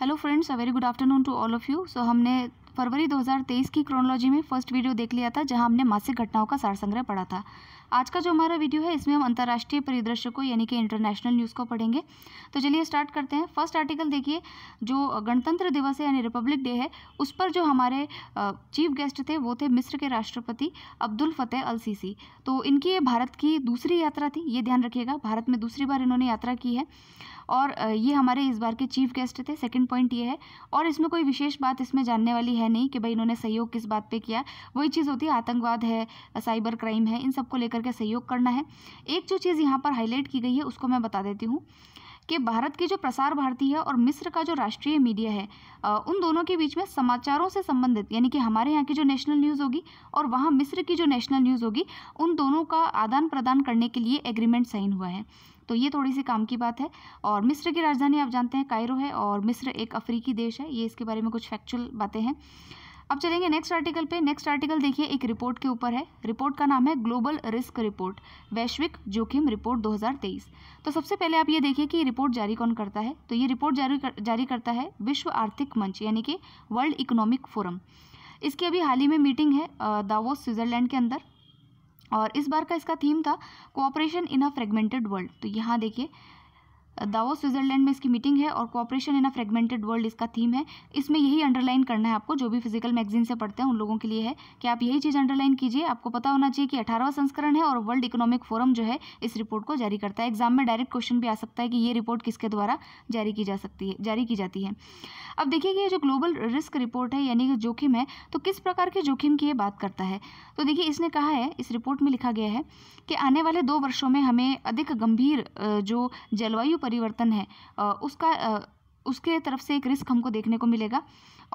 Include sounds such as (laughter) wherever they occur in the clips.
hello friends a very good afternoon to all of you so हमने फरवरी 2023 की chronology में फर्स्ट वीडियो देख लिया था जहां हमने मासिक घटनाओं का सार संग्रह पढ़ा था आज का जो हमारा वीडियो है इसमें हम अंतर्राष्ट्रीय परिदृश्य को यानी कि इंटरनेशनल न्यूज़ को पढ़ेंगे तो चलिए स्टार्ट करते हैं फर्स्ट आर्टिकल देखिए जो गणतंत्र दिवस है यानी रिपब्लिक डे है उस पर जो हमारे चीफ गेस्ट थे वो थे मिस्र के राष्ट्रपति अब्दुल फ़तेह अल सीसी तो इनकी ये भारत की दूसरी यात्रा थी ये ध्यान रखिएगा भारत में दूसरी बार इन्होंने यात्रा की है और ये हमारे इस बार के चीफ गेस्ट थे सेकंड पॉइंट ये है और इसमें कोई विशेष बात इसमें जानने वाली है नहीं कि भाई इन्होंने सहयोग किस बात पे किया वही चीज़ होती है आतंकवाद है साइबर क्राइम है इन सबको लेकर के सहयोग करना है एक जो चीज़ यहाँ पर हाईलाइट की गई है उसको मैं बता देती हूँ कि भारत की जो प्रसार भारती है और मिस्र का जो राष्ट्रीय मीडिया है उन दोनों के बीच में समाचारों से संबंधित यानी कि हमारे यहाँ की जो नेशनल न्यूज़ होगी और वहाँ मिस्र की जो नेशनल न्यूज़ होगी उन दोनों का आदान प्रदान करने के लिए एग्रीमेंट साइन हुआ है तो ये थोड़ी सी काम की बात है और मिस्र की राजधानी आप जानते हैं कायरो है और मिस्र एक अफ्रीकी देश है ये इसके बारे में कुछ फैक्चुअल बातें हैं अब चलेंगे नेक्स्ट आर्टिकल पे नेक्स्ट आर्टिकल देखिए एक रिपोर्ट के ऊपर है रिपोर्ट का नाम है ग्लोबल रिस्क रिपोर्ट वैश्विक जोखिम रिपोर्ट 2023 तो सबसे पहले आप ये देखिए कि रिपोर्ट जारी कौन करता है तो ये रिपोर्ट जारी कर, जारी करता है विश्व आर्थिक मंच यानी कि वर्ल्ड इकोनॉमिक फोरम इसकी अभी हाल ही में मीटिंग है दावोस स्विट्ज़रलैंड के अंदर और इस बार का इसका थीम था cooperation in a fragmented world तो यहाँ देखिए दावो स्विट्जरलैंड में इसकी मीटिंग है और cooperation in a fragmented world इसका थीम है इसमें यही अंडरलाइन करना है आपको जो भी फिजिकल मैगजीन से पढ़ते हैं उन लोगों के लिए है कि आप यही चीज़ अंडरलाइन कीजिए आपको पता होना चाहिए कि अठारहवा संस्करण है और वर्ल्ड इकोनॉमिक फोरम जो है इस रिपोर्ट को जारी करता है एग्जाम में डायरेक्ट क्वेश्चन भी आ सकता है कि ये रिपोर्ट किसके द्वारा जारी की जा सकती है जारी की जाती है अब देखिए कि ये जो ग्लोबल रिस्क रिपोर्ट है यानी कि जोखिम है तो किस प्रकार के जोखिम की ये बात करता है तो देखिए इसने कहा है इस रिपोर्ट में लिखा गया है कि आने वाले दो वर्षों में हमें अधिक गंभीर जो जलवायु परिवर्तन है उसका उसके तरफ से एक रिस्क हमको देखने को मिलेगा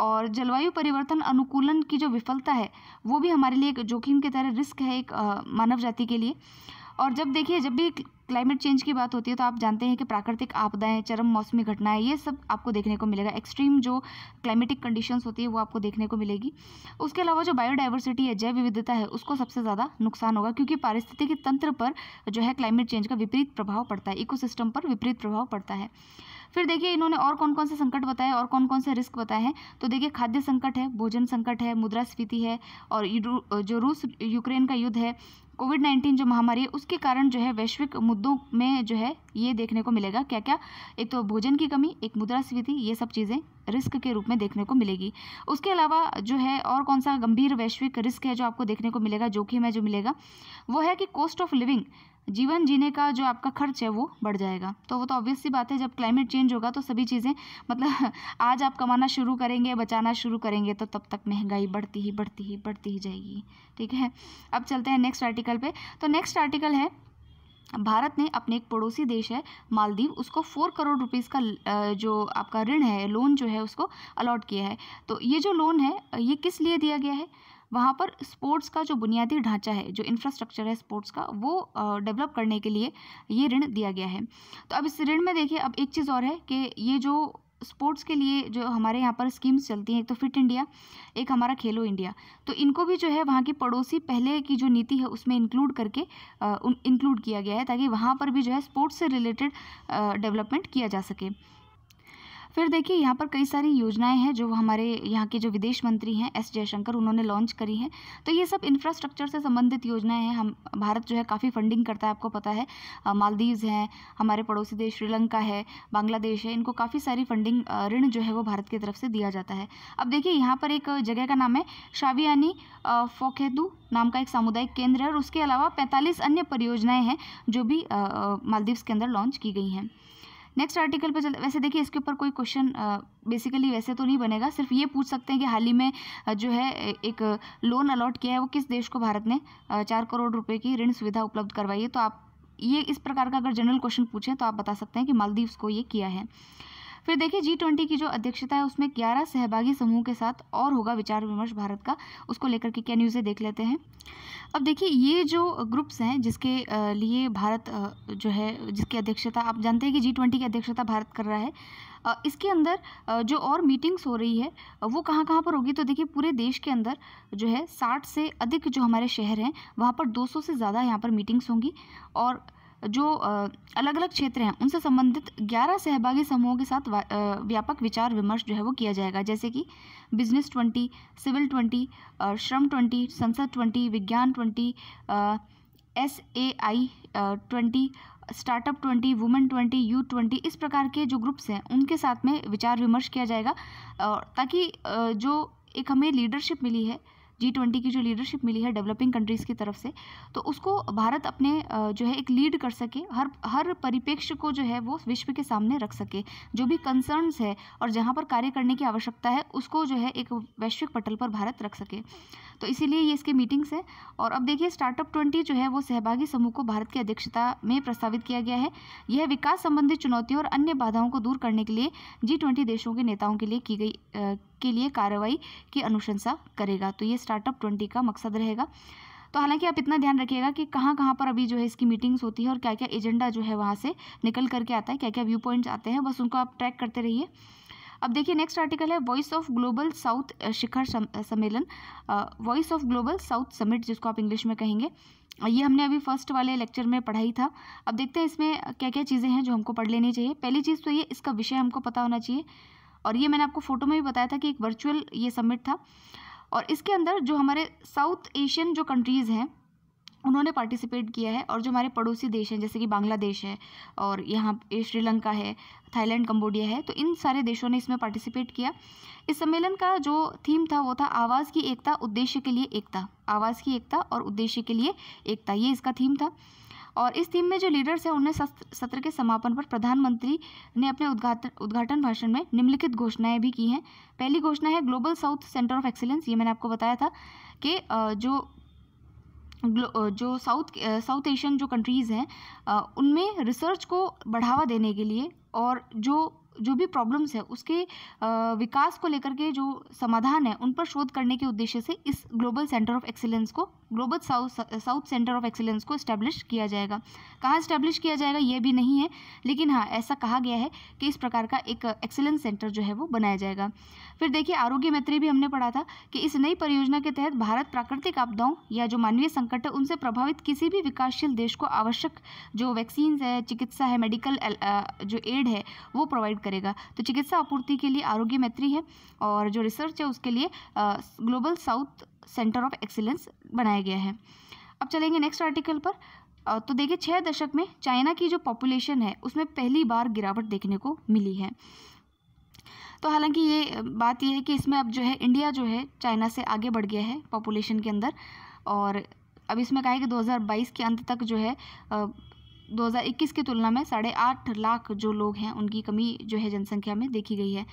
और जलवायु परिवर्तन अनुकूलन की जो विफलता है वो भी हमारे लिए एक जोखिम की तरह रिस्क है एक मानव जाति के लिए और जब देखिए जब भी क्लाइमेट चेंज की बात होती है तो आप जानते हैं कि प्राकृतिक आपदाएं चरम मौसमी घटनाएं ये सब आपको देखने को मिलेगा एक्सट्रीम जो क्लाइमेटिक कंडीशंस होती है वो आपको देखने को मिलेगी उसके अलावा जो बायोडाइवर्सिटी है जैव विविधता है उसको सबसे ज़्यादा नुकसान होगा क्योंकि पारिस्थितिकी तंत्र पर जो है क्लाइमेट चेंज का विपरीत प्रभाव पड़ता है इको पर विपरीत प्रभाव पड़ता है फिर देखिए इन्होंने और कौन कौन से संकट बताए और कौन कौन से रिस्क बताए हैं तो देखिए खाद्य संकट है भोजन संकट है मुद्रास्फीति है और जो रूस यूक्रेन का युद्ध है कोविड नाइन्टीन जो महामारी है उसके कारण जो है वैश्विक मुद्दों में जो है ये देखने को मिलेगा क्या क्या एक तो भोजन की कमी एक मुद्रास्फीति ये सब चीज़ें रिस्क के रूप में देखने को मिलेगी उसके अलावा जो है और कौन सा गंभीर वैश्विक रिस्क है जो आपको देखने को मिलेगा जोखिम है जो मिलेगा वो है कि कॉस्ट ऑफ लिविंग जीवन जीने का जो आपका खर्च है वो बढ़ जाएगा तो वो तो ऑब्वियसली बात है जब क्लाइमेट चेंज होगा तो सभी चीज़ें मतलब (laughs) आज आप कमाना शुरू करेंगे बचाना शुरू करेंगे तो तब तक महंगाई बढ़ती ही बढ़ती ही बढ़ती ही जाएगी ठीक है अब चलते हैं नेक्स्ट आर्टिकल पे तो नेक्स्ट आर्टिकल है भारत ने अपने एक पड़ोसी देश है मालदीव उसको फोर करोड़ रुपीस का जो आपका ऋण है लोन जो है उसको अलॉट किया है तो ये जो लोन है ये किस लिए दिया गया है वहाँ पर स्पोर्ट्स का जो बुनियादी ढांचा है जो इंफ्रास्ट्रक्चर है स्पोर्ट्स का वो डेवलप करने के लिए ये ऋण दिया गया है तो अब इस ऋण में देखिए अब एक चीज़ और है कि ये जो स्पोर्ट्स के लिए जो हमारे यहाँ पर स्कीम्स चलती हैं एक तो फिट इंडिया एक हमारा खेलो इंडिया तो इनको भी जो है वहाँ की पड़ोसी पहले की जो नीति है उसमें इंक्लूड करके इंक्लूड किया गया है ताकि वहाँ पर भी जो है स्पोर्ट्स से रिलेटेड डेवलपमेंट किया जा सके फिर देखिए यहाँ पर कई सारी योजनाएं हैं जो हमारे यहाँ के जो विदेश मंत्री हैं एस जयशंकर उन्होंने लॉन्च करी हैं तो ये सब इंफ्रास्ट्रक्चर से संबंधित योजनाएं हैं हम भारत जो है काफ़ी फंडिंग करता है आपको पता है मालदीव्स हैं हमारे पड़ोसी देश श्रीलंका है बांग्लादेश है इनको काफ़ी सारी फंडिंग ऋण जो है वो भारत की तरफ से दिया जाता है अब देखिए यहाँ पर एक जगह का नाम है शावियानी फोखेदू नाम का एक सामुदायिक केंद्र है और उसके अलावा पैंतालीस अन्य परियोजनाएँ हैं जो भी मालदीव्स के अंदर लॉन्च की गई हैं नेक्स्ट आर्टिकल पर वैसे देखिए इसके ऊपर कोई क्वेश्चन बेसिकली वैसे तो नहीं बनेगा सिर्फ ये पूछ सकते हैं कि हाल ही में जो है एक लोन अलॉट किया है वो किस देश को भारत ने चार करोड़ रुपए की ऋण सुविधा उपलब्ध करवाई है तो आप ये इस प्रकार का अगर जनरल क्वेश्चन पूछें तो आप बता सकते हैं कि मालदीव्स को ये किया है फिर देखिए जी ट्वेंटी की जो अध्यक्षता है उसमें ग्यारह सहभागी समूह के साथ और होगा विचार विमर्श भारत का उसको लेकर के क्या न्यूज़ें देख लेते हैं अब देखिए ये जो ग्रुप्स हैं जिसके लिए भारत जो है जिसकी अध्यक्षता आप जानते हैं कि जी ट्वेंटी की अध्यक्षता भारत कर रहा है इसके अंदर जो और मीटिंग्स हो रही है वो कहाँ कहाँ पर होगी तो देखिए पूरे देश के अंदर जो है साठ से अधिक जो हमारे शहर हैं वहाँ पर दो से ज़्यादा यहाँ पर मीटिंग्स होंगी और जो अलग अलग क्षेत्र हैं उनसे संबंधित ग्यारह सहभागी समूहों के साथ व्यापक विचार विमर्श जो है वो किया जाएगा जैसे कि बिजनेस ट्वेंटी सिविल ट्वेंटी श्रम ट्वेंटी संसद ट्वेंटी विज्ञान twenty S A I twenty startup twenty women twenty youth twenty इस प्रकार के जो ग्रुप्स हैं उनके साथ में विचार विमर्श किया जाएगा ताकि जो एक हमें लीडरशिप मिली है जी ट्वेंटी की जो लीडरशिप मिली है डेवलपिंग कंट्रीज़ की तरफ से तो उसको भारत अपने जो है एक लीड कर सके हर हर परिप्रेक्ष्य को जो है वो विश्व के सामने रख सके जो भी कंसर्न्स है और जहाँ पर कार्य करने की आवश्यकता है उसको जो है एक वैश्विक पटल पर भारत रख सके तो इसीलिए ये इसके मीटिंग्स है और अब देखिए स्टार्टअप ट्वेंटी जो है वो सहभागी समूह को भारत की अध्यक्षता में प्रस्तावित किया गया है यह विकास संबंधी चुनौतियों और अन्य बाधाओं को दूर करने के लिए जी ट्वेंटी देशों के नेताओं के लिए की गई के लिए कार्रवाई की अनुशंसा करेगा तो ये स्टार्टअप ट्वेंटी का मकसद रहेगा तो हालांकि आप इतना ध्यान रखिएगा कि कहाँ कहाँ पर अभी जो है इसकी मीटिंग्स होती है और क्या क्या एजेंडा जो है वहाँ से निकल करके आता है क्या क्या व्यू पॉइंट्स आते हैं बस उनको आप ट्रैक करते रहिए अब देखिए नेक्स्ट आर्टिकल है वॉइस ऑफ ग्लोबल साउथ शिखर सम्मेलन voice of global south summit जिसको आप इंग्लिश में कहेंगे ये हमने अभी फर्स्ट वाले लेक्चर में पढ़ाई था अब देखते हैं इसमें क्या क्या चीज़ें हैं जो हमको पढ़ लेनी चाहिए पहली चीज़ तो ये इसका विषय हमको पता होना चाहिए और ये मैंने आपको फोटो में भी बताया था कि एक वर्चुअल ये समिट था और इसके अंदर जो हमारे साउथ एशियन जो कंट्रीज़ हैं उन्होंने पार्टिसिपेट किया है और जो हमारे पड़ोसी देश हैं जैसे कि बांग्लादेश है और यहाँ श्रीलंका है थाईलैंड कम्बोडिया है तो इन सारे देशों ने इसमें पार्टिसिपेट किया इस सम्मेलन का जो थीम था वो था आवाज़ की एकता उद्देश्य के लिए एकता आवाज़ की एकता और उद्देश्य के लिए एकता ये इसका थीम था और इस थीम में जो लीडर्स हैं उन्हें सत्र के समापन पर प्रधानमंत्री ने अपने उद्घाटन उद्घाटन भाषण में निम्नलिखित घोषणाएं भी की हैं पहली घोषणा है global south centre of excellence ये मैंने आपको बताया था कि जो जो साउथ साउथ एशियन जो कंट्रीज़ हैं उनमें रिसर्च को बढ़ावा देने के लिए और जो जो भी प्रॉब्लम्स है उसके विकास को लेकर के जो समाधान है उन पर शोध करने के उद्देश्य से इस ग्लोबल सेंटर ऑफ एक्सीलेंस को global south south centre of excellence को इस्टेब्लिश किया जाएगा कहाँ इस्टेब्लिश किया जाएगा ये भी नहीं है लेकिन हाँ ऐसा कहा गया है कि इस प्रकार का एक एक्सीलेंस सेंटर जो है वो बनाया जाएगा फिर देखिए आरोग्य मैत्री भी हमने पढ़ा था कि इस नई परियोजना के तहत भारत प्राकृतिक आपदाओं या जो मानवीय संकट है उनसे प्रभावित किसी भी विकासशील देश को आवश्यक जो वैक्सीन्स है चिकित्सा है मेडिकल जो एड है वो प्रोवाइड करेगा तो चिकित्सा आपूर्ति के लिए आरोग्य मैत्री है और जो रिसर्च है उसके लिए global south centre of excellence बनाया गया है अब चलेंगे नेक्स्ट आर्टिकल पर तो देखिए छः दशक में चाइना की जो पॉपुलेशन है उसमें पहली बार गिरावट देखने को मिली है तो हालांकि ये बात यह है कि इसमें अब जो है इंडिया जो है चाइना से आगे बढ़ गया है पॉपुलेशन के अंदर और अब इसमें कहा है कि 2022 के अंत तक जो है 2021 की तुलना में साढ़े आठ लाख जो लोग हैं उनकी कमी जो है जनसंख्या में देखी गई है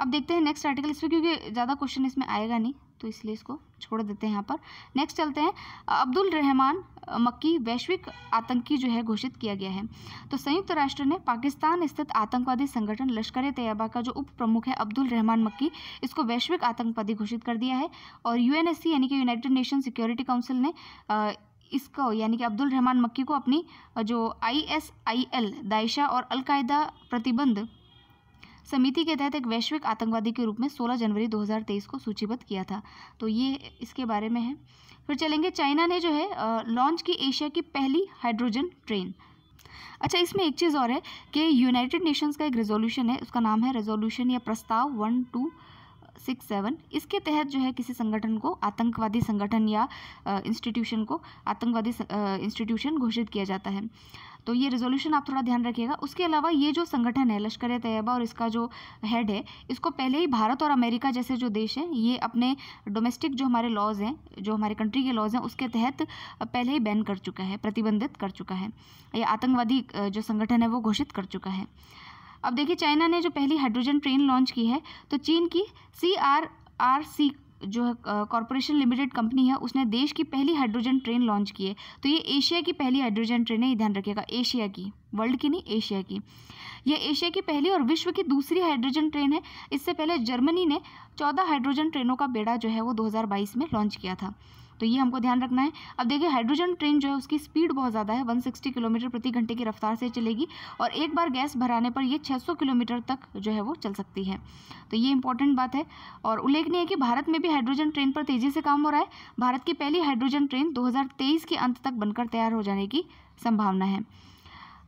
अब देखते हैं नेक्स्ट आर्टिकल इसमें क्योंकि ज़्यादा क्वेश्चन इसमें आएगा नहीं तो इसलिए इसको छोड़ देते हैं यहाँ पर नेक्स्ट चलते हैं अब्दुल रहमान मक्की वैश्विक आतंकी जो है घोषित किया गया है तो संयुक्त राष्ट्र ने पाकिस्तान स्थित आतंकवादी संगठन लश्कर ए तैयबा का जो उप प्रमुख है अब्दुल रहमान मक्की इसको वैश्विक आतंकवादी घोषित कर दिया है और यूएनएससी यानी कि यूनाइटेड नेशन सिक्योरिटी काउंसिल ने इसको यानी कि अब्दुल रहमान मक्की को अपनी जो आईएसआईएल दाइशा और अलकायदा प्रतिबंध समिति के तहत एक वैश्विक आतंकवादी के रूप में 16 जनवरी 2023 को सूचीबद्ध किया था तो ये इसके बारे में है फिर चलेंगे चाइना ने जो है लॉन्च की एशिया की पहली हाइड्रोजन ट्रेन अच्छा इसमें एक चीज़ और है कि यूनाइटेड नेशंस का एक रेजोल्यूशन है उसका नाम है रेजोल्यूशन या प्रस्ताव वन टू सिक्स सेवन इसके तहत जो है किसी संगठन को आतंकवादी संगठन या इंस्टीट्यूशन को आतंकवादी इंस्टीट्यूशन घोषित किया जाता है तो ये रेजोल्यूशन आप थोड़ा ध्यान रखिएगा उसके अलावा ये जो संगठन है लश्कर तैयबा और इसका जो हेड है इसको पहले ही भारत और अमेरिका जैसे जो देश हैं ये अपने डोमेस्टिक जो हमारे लॉज हैं जो हमारे कंट्री के लॉज हैं उसके तहत पहले ही बैन कर चुका है प्रतिबंधित कर चुका है ये आतंकवादी जो संगठन है वो घोषित कर चुका है अब देखिए चाइना ने जो पहली हाइड्रोजन ट्रेन लॉन्च की है तो चीन की सी आर आर सी जो है कॉरपोरेशन लिमिटेड कंपनी है उसने देश की पहली हाइड्रोजन ट्रेन लॉन्च की है तो ये एशिया की पहली हाइड्रोजन ट्रेन है ये ध्यान रखिएगा एशिया की वर्ल्ड की नहीं एशिया की यह एशिया की पहली और विश्व की दूसरी हाइड्रोजन ट्रेन है इससे पहले जर्मनी ने चौदह हाइड्रोजन ट्रेनों का बेड़ा जो है वो दो में लॉन्च किया था तो ये हमको ध्यान रखना है अब देखिए हाइड्रोजन ट्रेन जो है उसकी स्पीड बहुत ज़्यादा है 160 किलोमीटर प्रति घंटे की रफ्तार से चलेगी और एक बार गैस भराने पर ये 600 किलोमीटर तक जो है वो चल सकती है तो ये इंपॉर्टेंट बात है और उल्लेखनीय है कि भारत में भी हाइड्रोजन ट्रेन पर तेज़ी से काम हो रहा है भारत की पहली हाइड्रोजन ट्रेन दो के अंत तक बनकर तैयार हो जाने की संभावना है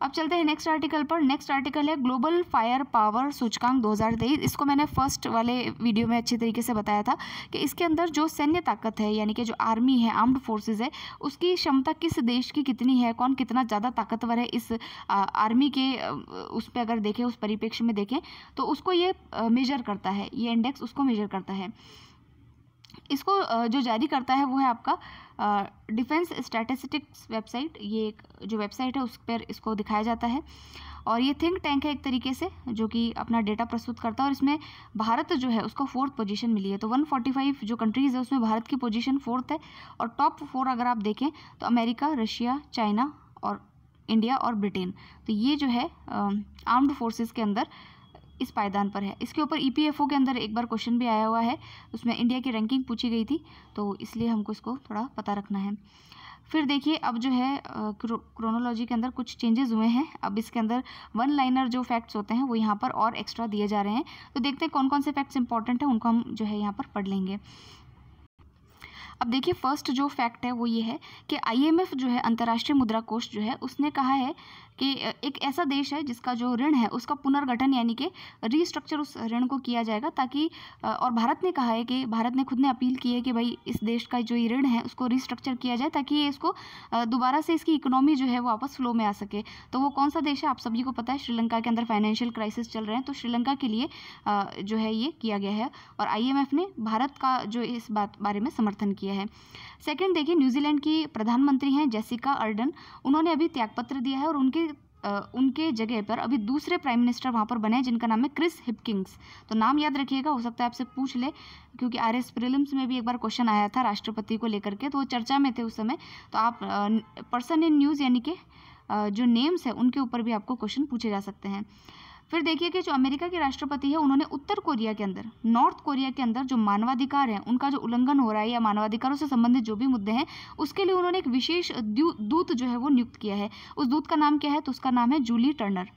अब चलते हैं नेक्स्ट आर्टिकल पर नेक्स्ट आर्टिकल है ग्लोबल फायर पावर सूचकांक 2023 इसको मैंने फर्स्ट वाले वीडियो में अच्छे तरीके से बताया था कि इसके अंदर जो सैन्य ताकत है यानी कि जो आर्मी है आर्म्ड फोर्सेज है उसकी क्षमता किस देश की कितनी है कौन कितना ज़्यादा ताकतवर है इस आर्मी के उस पर अगर देखें उस परिप्रेक्ष्य में देखें तो उसको ये मेजर करता है ये इंडेक्स उसको मेजर करता है इसको जो जारी करता है वो है आपका डिफेंस स्टैटिस्टिक्स वेबसाइट ये एक जो वेबसाइट है उस पर इसको दिखाया जाता है और ये थिंक टैंक है एक तरीके से जो कि अपना डेटा प्रस्तुत करता है और इसमें भारत जो है उसको फोर्थ पोजीशन मिली है तो 145 जो कंट्रीज़ है उसमें भारत की पोजीशन फोर्थ है और टॉप फोर अगर आप देखें तो अमेरिका रशिया चाइना और इंडिया और ब्रिटेन तो ये जो है आर्म्ड फोर्सेस के अंदर इस पायदान पर है इसके ऊपर ई e के अंदर एक बार क्वेश्चन भी आया हुआ है उसमें इंडिया की रैंकिंग पूछी गई थी तो इसलिए हमको इसको थोड़ा पता रखना है फिर देखिए अब जो है क्रोनोलॉजी के अंदर कुछ चेंजेस हुए हैं अब इसके अंदर वन लाइनर जो फैक्ट्स होते हैं वो यहाँ पर और एक्स्ट्रा दिए जा रहे हैं तो देखते हैं कौन कौन से फैक्ट्स इंपॉर्टेंट हैं उनको हम जो है यहाँ पर पढ़ लेंगे अब देखिए फर्स्ट जो फैक्ट है वो ये है कि आईएमएफ जो है अंतर्राष्ट्रीय मुद्रा कोष जो है उसने कहा है कि एक ऐसा देश है जिसका जो ऋण है उसका पुनर्गठन यानी कि रीस्ट्रक्चर उस ऋण को किया जाएगा ताकि और भारत ने कहा है कि भारत ने खुद ने अपील की है कि भाई इस देश का जो ये ऋण है उसको रीस्ट्रक्चर किया जाए ताकि इसको दोबारा से इसकी इकोनॉमी जो है वो वापस फ्लो में आ सके तो वो कौन सा देश है आप सभी को पता है श्रीलंका के अंदर फाइनेंशियल क्राइसिस चल रहे हैं तो श्रीलंका के लिए जो है ये किया गया है और आई ने भारत का जो इस बात बारे में समर्थन किया है सेकेंड देखिए न्यूजीलैंड की प्रधानमंत्री हैं जेसिका अर्डन उन्होंने अभी त्यागपत्र दिया है और उनके उनके जगह पर अभी दूसरे प्राइम मिनिस्टर वहाँ पर बने हैं जिनका नाम है क्रिस हिपकिंग्स तो नाम याद रखिएगा हो सकता है आपसे पूछ ले क्योंकि आर एस प्रिलिम्स में भी एक बार क्वेश्चन आया था राष्ट्रपति को लेकर के तो वो चर्चा में थे उस समय तो आप पर्सन इन न्यूज़ यानी कि जो नेम्स हैं उनके ऊपर भी आपको क्वेश्चन पूछे जा सकते हैं फिर देखिए कि जो अमेरिका के राष्ट्रपति है उन्होंने उत्तर कोरिया के अंदर नॉर्थ कोरिया के अंदर जो मानवाधिकार हैं उनका जो उल्लंघन हो रहा है या मानवाधिकारों से संबंधित जो भी मुद्दे हैं उसके लिए उन्होंने एक विशेष दूत जो है वो नियुक्त किया है उस दूत का नाम क्या है तो उसका नाम है जूली टर्नर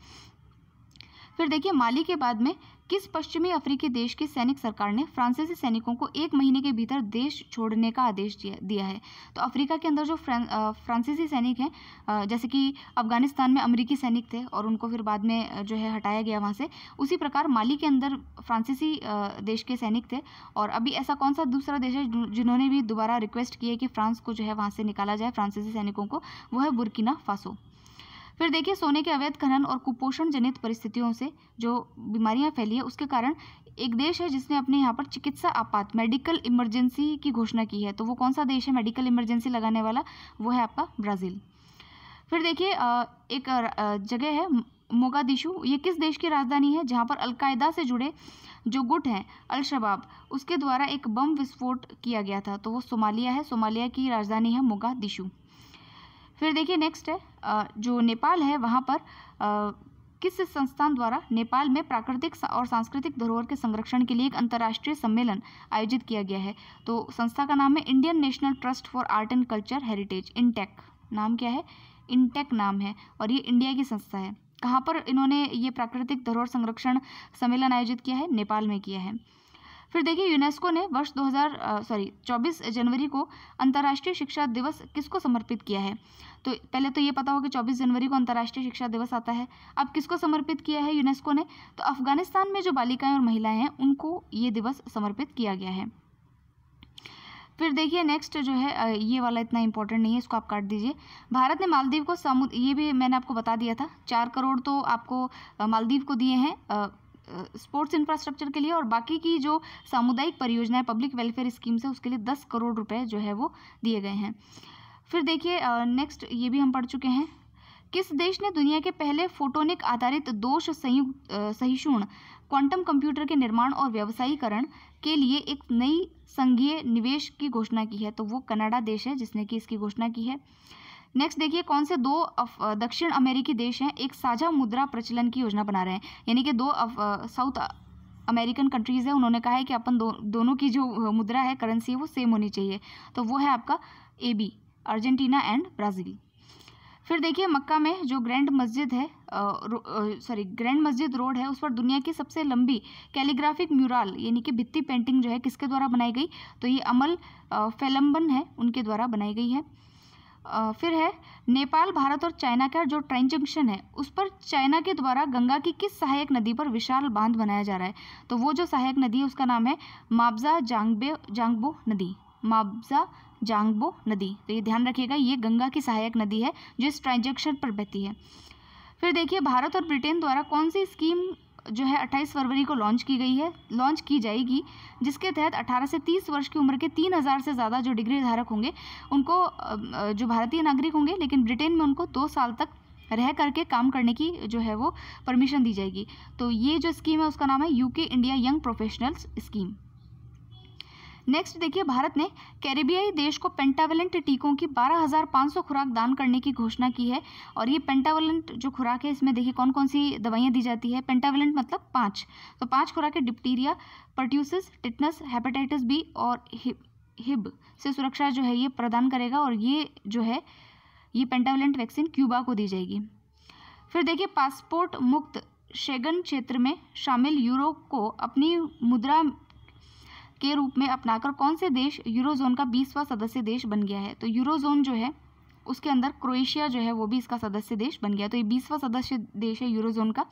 फिर देखिए माली के बाद में किस पश्चिमी अफ्रीकी देश की सैनिक सरकार ने फ्रांसीसी सैनिकों को एक महीने के भीतर देश छोड़ने का आदेश दिया है तो अफ्रीका के अंदर जो फ्रांसीसी सैनिक हैं जैसे कि अफगानिस्तान में अमरीकी सैनिक थे और उनको फिर बाद में जो है हटाया गया वहाँ से उसी प्रकार माली के अंदर फ्रांसीसी देश के सैनिक थे और अभी ऐसा कौन सा दूसरा देश है जिन्होंने भी दोबारा रिक्वेस्ट किया है कि फ्रांस को जो है वहाँ से निकाला जाए फ्रांसीसी सैनिकों को वो है बुरकिना फासो फिर देखिए सोने के अवैध खनन और कुपोषण जनित परिस्थितियों से जो बीमारियां फैली है उसके कारण एक देश है जिसने अपने यहाँ पर चिकित्सा आपात मेडिकल इमरजेंसी की घोषणा की है तो वो कौन सा देश है मेडिकल इमरजेंसी लगाने वाला वो है आपका ब्राज़ील फिर देखिए एक जगह है मोगादिशु ये किस देश की राजधानी है जहाँ पर अलकायदा से जुड़े जो गुट हैं अलशबाब उसके द्वारा एक बम विस्फोट किया गया था तो वो सोमालिया है सोमालिया की राजधानी है मोगादिशु फिर देखिए नेक्स्ट है जो नेपाल है वहाँ पर किस संस्थान द्वारा नेपाल में प्राकृतिक और सांस्कृतिक धरोहर के संरक्षण के लिए एक अंतर्राष्ट्रीय सम्मेलन आयोजित किया गया है तो संस्था का नाम है Indian national trust for art and culture heritage INTACH नाम क्या है इनटेक नाम है और ये इंडिया की संस्था है कहाँ पर इन्होंने ये प्राकृतिक धरोहर संरक्षण सम्मेलन आयोजित किया है नेपाल में किया है फिर देखिए यूनेस्को ने वर्ष 2000 सॉरी 24 जनवरी को अंतर्राष्ट्रीय शिक्षा दिवस किसको समर्पित किया है तो पहले तो ये पता हो कि 24 जनवरी को अंतर्राष्ट्रीय शिक्षा दिवस आता है अब किसको समर्पित किया है यूनेस्को ने तो अफगानिस्तान में जो बालिकाएं और महिलाएं हैं उनको ये दिवस समर्पित किया गया है फिर देखिए नेक्स्ट जो है ये वाला इतना इंपॉर्टेंट नहीं है इसको आप काट दीजिए भारत ने मालदीव को समुद्र ये भी मैंने आपको बता दिया था चार करोड़ तो आपको मालदीव को दिए हैं स्पोर्ट्स इंफ्रास्ट्रक्चर के लिए और बाकी की जो सामुदायिक परियोजनाएं पब्लिक वेलफेयर स्कीम्स है उसके लिए दस करोड़ रुपए जो है वो दिए गए हैं फिर देखिए नेक्स्ट ये भी हम पढ़ चुके हैं किस देश ने दुनिया के पहले फोटोनिक आधारित दोष संयुक्त सहिष्णु क्वांटम कंप्यूटर के निर्माण और व्यवसायीकरण के लिए एक नई संघीय निवेश की घोषणा की है तो वो कनाडा देश है जिसने कि इसकी घोषणा की है नेक्स्ट देखिए कौन से दो दक्षिण अमेरिकी देश हैं एक साझा मुद्रा प्रचलन की योजना बना रहे हैं यानी कि दो साउथ अमेरिकन कंट्रीज़ है उन्होंने कहा है कि अपन दो, दोनों की जो मुद्रा है करेंसी है वो सेम होनी चाहिए तो वो है आपका A B Argentina and Brazil फिर देखिए मक्का में जो ग्रैंड मस्जिद है सॉरी ग्रैंड मस्जिद रोड है उस पर दुनिया की सबसे लंबी कैलीग्राफिक म्यूराल यानी कि भित्ति पेंटिंग जो है किसके द्वारा बनाई गई तो ये अमल फेलम्बन है उनके द्वारा बनाई गई है फिर है नेपाल भारत और चाइना का जो ट्रेन जंक्शन है उस पर चाइना के द्वारा गंगा की किस सहायक नदी पर विशाल बांध बनाया जा रहा है तो वो जो सहायक नदी है उसका नाम है माबजा जांगबे जांगबो नदी माबजा जांगबो नदी तो ये ध्यान रखिएगा ये गंगा की सहायक नदी है जो इस ट्रांजेक्शन पर बहती है फिर देखिए भारत और ब्रिटेन द्वारा कौन सी स्कीम जो है 28 फरवरी को लॉन्च की गई है लॉन्च की जाएगी जिसके तहत 18 से 30 वर्ष की उम्र के 3000 से ज़्यादा जो डिग्री धारक होंगे उनको जो भारतीय नागरिक होंगे लेकिन ब्रिटेन में उनको दो साल तक रह करके काम करने की जो है वो परमिशन दी जाएगी तो ये जो स्कीम है उसका नाम है UK India young professionals scheme next देखिए भारत ने कैरेबियाई देश को पेंटावेलेंट टीकों की 12,500 खुराक दान करने की घोषणा की है और ये पेंटावेलेंट जो खुराक है इसमें देखिए कौन कौन सी दवाइयाँ दी जाती है पेंटावेलेंट मतलब पाँच तो पाँच खुराक है diphtheria pertussis tetanus hepatitis B और हिब से सुरक्षा जो है ये प्रदान करेगा और ये जो है ये पेंटावेलेंट वैक्सीन क्यूबा को दी जाएगी फिर देखिए पासपोर्ट मुक्त शेगन क्षेत्र में शामिल यूरोप को अपनी मुद्रा के रूप में अपनाकर कौन से देश यूरोजोन का बीसवा सदस्य देश बन गया है तो यूरोजोन जो है उसके अंदर क्रोएशिया जो है वो भी इसका सदस्य देश बन गया तो ये बीसवा सदस्य देश है यूरोजोन का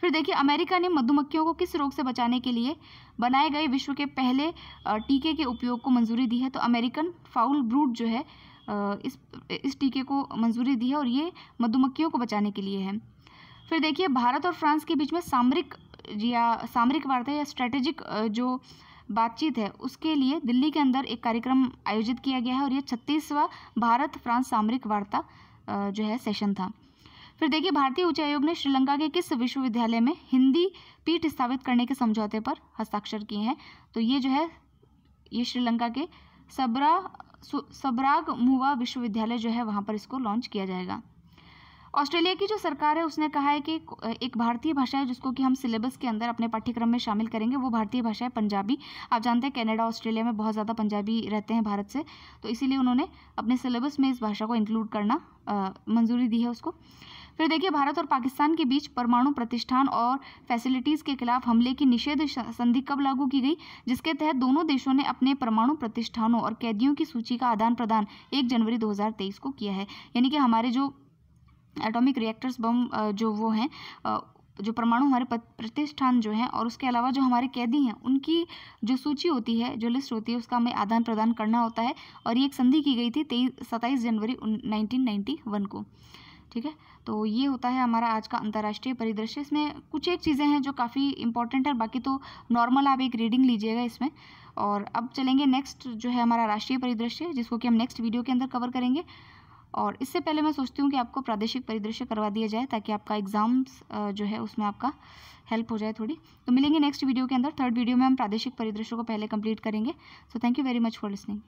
फिर देखिए अमेरिका ने मधुमक्खियों को किस रोग से बचाने के लिए बनाए गए विश्व के पहले टीके के उपयोग को मंजूरी दी है तो अमेरिकन फाउल ब्रूट जो है इस इस टीके को मंजूरी दी है और ये मधुमक्खियों को बचाने के लिए है फिर देखिए भारत और फ्रांस के बीच में सामरिक या सामरिक वार्ता या स्ट्रैटेजिक जो बातचीत है उसके लिए दिल्ली के अंदर एक कार्यक्रम आयोजित किया गया है और ये छत्तीसवा भारत फ्रांस सामरिक वार्ता जो है सेशन था फिर देखिए भारतीय उच्च आयोग ने श्रीलंका के किस विश्वविद्यालय में हिंदी पीठ स्थापित करने के समझौते पर हस्ताक्षर किए हैं तो ये जो है ये श्रीलंका के सबरा सबराग मुवा विश्वविद्यालय जो है वहाँ पर इसको लॉन्च किया जाएगा ऑस्ट्रेलिया की जो सरकार है उसने कहा है कि एक भारतीय भाषा है जिसको कि हम सिलेबस के अंदर अपने पाठ्यक्रम में शामिल करेंगे वो भारतीय भाषा है पंजाबी आप जानते हैं कनाडा ऑस्ट्रेलिया में बहुत ज़्यादा पंजाबी रहते हैं भारत से तो इसीलिए उन्होंने अपने सिलेबस में इस भाषा को इंक्लूड करना मंजूरी दी है उसको फिर देखिए भारत और पाकिस्तान के बीच परमाणु प्रतिष्ठान और फैसिलिटीज़ के खिलाफ हमले की निषेध संधि कब लागू की गई जिसके तहत दोनों देशों ने अपने परमाणु प्रतिष्ठानों और कैदियों की सूची का आदान प्रदान एक जनवरी 2023 को किया है यानी कि हमारे जो एटॉमिक रिएक्टर्स बम जो वो हैं जो परमाणु हमारे प्रतिष्ठान जो हैं और उसके अलावा जो हमारे कैदी हैं उनकी जो सूची होती है जो लिस्ट होती है उसका हमें आदान प्रदान करना होता है और ये एक संधि की गई थी तेईस सत्ताईस जनवरी नाइनटीन को ठीक है तो ये होता है हमारा आज का अंतर्राष्ट्रीय परिदृश्य इसमें कुछ एक चीज़ें हैं जो काफ़ी इंपॉर्टेंट है बाकी तो नॉर्मल आप एक रीडिंग लीजिएगा इसमें और अब चलेंगे नेक्स्ट जो है हमारा राष्ट्रीय परिदृश्य जिसको कि हम नेक्स्ट वीडियो के अंदर कवर करेंगे और इससे पहले मैं सोचती हूँ कि आपको प्रादेशिक परिदृश्य करवा दिया जाए ताकि आपका एग्ज़ाम्स जो है उसमें आपका हेल्प हो जाए थोड़ी तो मिलेंगे नेक्स्ट वीडियो के अंदर थर्ड वीडियो में हम प्रादेशिक परिदृश्य को पहले कंप्लीट करेंगे so thank you very much for listening